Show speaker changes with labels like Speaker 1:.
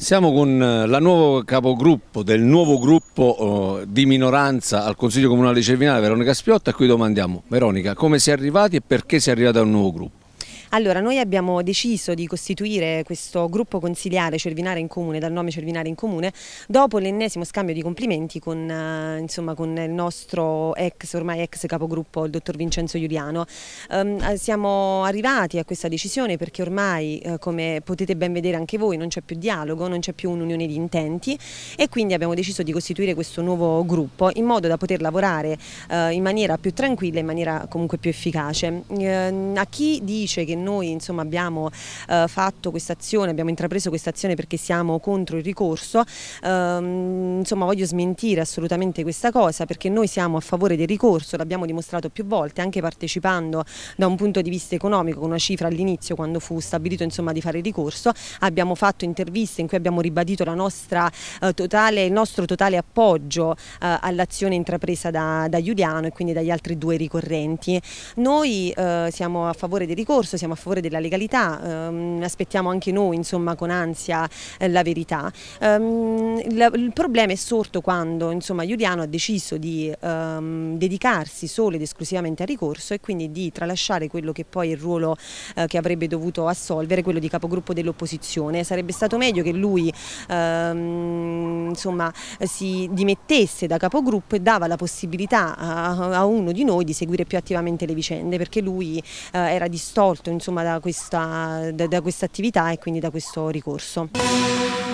Speaker 1: Siamo con eh, la nuova capogruppo del nuovo gruppo eh, di minoranza al Consiglio Comunale di Cervinale, Veronica Spiotta, a cui domandiamo, Veronica, come si è arrivati e perché si è arrivati a un nuovo gruppo?
Speaker 2: Allora, noi abbiamo deciso di costituire questo gruppo consiliare Cervinare in Comune, dal nome Cervinare in Comune, dopo l'ennesimo scambio di complimenti con, eh, insomma, con, il nostro ex, ormai ex capogruppo, il dottor Vincenzo Giuliano. Ehm, eh, siamo arrivati a questa decisione perché ormai, eh, come potete ben vedere anche voi, non c'è più dialogo, non c'è più un'unione di intenti e quindi abbiamo deciso di costituire questo nuovo gruppo in modo da poter lavorare eh, in maniera più tranquilla, e in maniera comunque più efficace. Ehm, a chi dice che noi insomma, abbiamo eh, fatto questa azione, abbiamo intrapreso questa azione perché siamo contro il ricorso, ehm, insomma voglio smentire assolutamente questa cosa perché noi siamo a favore del ricorso, l'abbiamo dimostrato più volte anche partecipando da un punto di vista economico con una cifra all'inizio quando fu stabilito insomma, di fare il ricorso, abbiamo fatto interviste in cui abbiamo ribadito nostra, eh, totale, il nostro totale appoggio eh, all'azione intrapresa da, da Giuliano e quindi dagli altri due ricorrenti. Noi eh, siamo a favore del ricorso, siamo siamo a favore della legalità, ehm, aspettiamo anche noi insomma, con ansia eh, la verità. Ehm, la, il problema è sorto quando insomma, Giuliano ha deciso di ehm, dedicarsi solo ed esclusivamente al ricorso e quindi di tralasciare quello che poi è il ruolo eh, che avrebbe dovuto assolvere, quello di capogruppo dell'opposizione. Sarebbe stato meglio che lui ehm, insomma, si dimettesse da capogruppo e dava la possibilità a, a, uno di noi di seguire più attivamente le vicende perché lui eh, era distolto insomma, da questa da, da questa attività e quindi da questo ricorso.